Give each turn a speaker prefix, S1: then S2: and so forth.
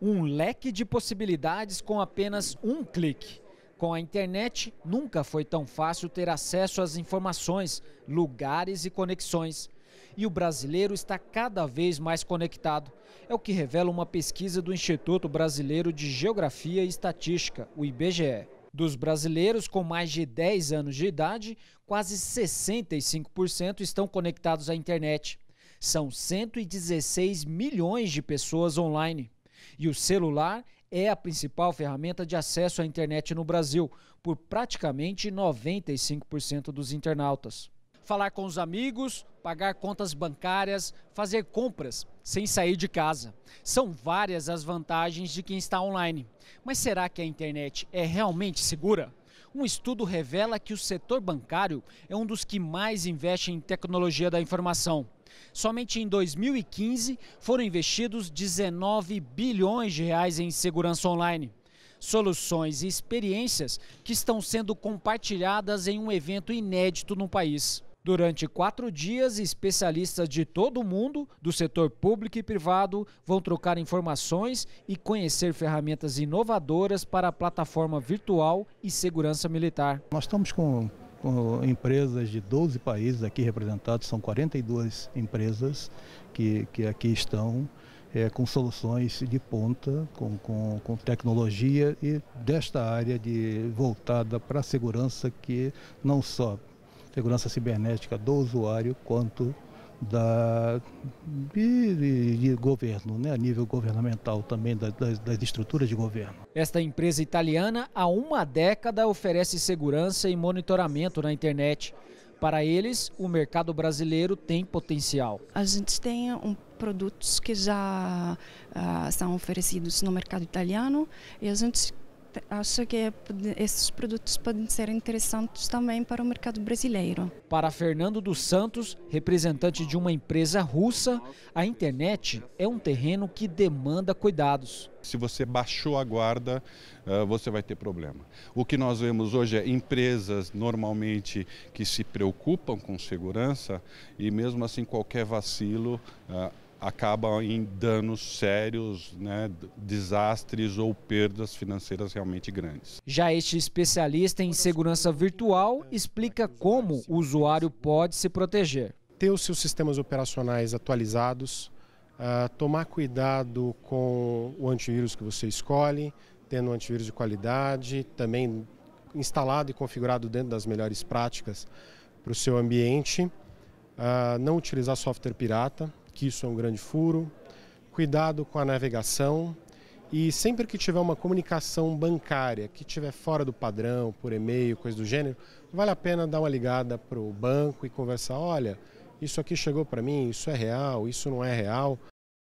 S1: um leque de possibilidades com apenas um clique. Com a internet, nunca foi tão fácil ter acesso às informações, lugares e conexões. E o brasileiro está cada vez mais conectado. É o que revela uma pesquisa do Instituto Brasileiro de Geografia e Estatística, o IBGE. Dos brasileiros com mais de 10 anos de idade, quase 65% estão conectados à internet. São 116 milhões de pessoas online. E o celular é a principal ferramenta de acesso à internet no Brasil, por praticamente 95% dos internautas. Falar com os amigos, pagar contas bancárias, fazer compras sem sair de casa. São várias as vantagens de quem está online. Mas será que a internet é realmente segura? Um estudo revela que o setor bancário é um dos que mais investe em tecnologia da informação. Somente em 2015 foram investidos 19 bilhões de reais em segurança online. Soluções e experiências que estão sendo compartilhadas em um evento inédito no país. Durante quatro dias, especialistas de todo o mundo, do setor público e privado, vão trocar informações e conhecer ferramentas inovadoras para a plataforma virtual e segurança
S2: militar. Nós estamos com, com empresas de 12 países aqui representados, são 42 empresas que, que aqui estão. É, com soluções de ponta, com, com, com, tecnologia e desta área de voltada para a segurança que não só segurança cibernética do usuário quanto da, de, de, de, governo, né, a nível governamental também, das, das estruturas de governo.
S1: Esta empresa italiana há uma década oferece segurança e monitoramento na internet. Para eles, o mercado brasileiro tem potencial. A gente tem um, produtos que já uh, são oferecidos no mercado italiano e a gente acho que é esses produtos podem ser interessantes também para o mercado brasileiro. Para Fernando dos Santos, representante de uma empresa russa, a internet é um terreno que demanda
S3: cuidados. Se você baixou a guarda, eh, você vai ter problema. O que nós vemos hoje é empresas normalmente que se preocupam com segurança e mesmo assim qualquer vacilo eh, acaba em danos sérios, né, desastres ou perdas financeiras realmente grandes.
S1: Já este especialista em segurança virtual explica como o usuário pode se proteger. Ter os
S4: seus sistemas operacionais atualizados, uh, tomar cuidado com o antivírus que você escolhe, tendo um antivírus de qualidade, também instalado e configurado dentro das melhores práticas para o seu ambiente. Uh, não utilizar software pirata, que isso é um grande furo, cuidado com a navegação e sempre que tiver uma comunicação bancária que tiver fora do padrão, por e-mail, coisa do gênero, vale a pena dar uma ligada para o banco e conversar, olha, isso aqui chegou para mim, isso é real, isso não é real,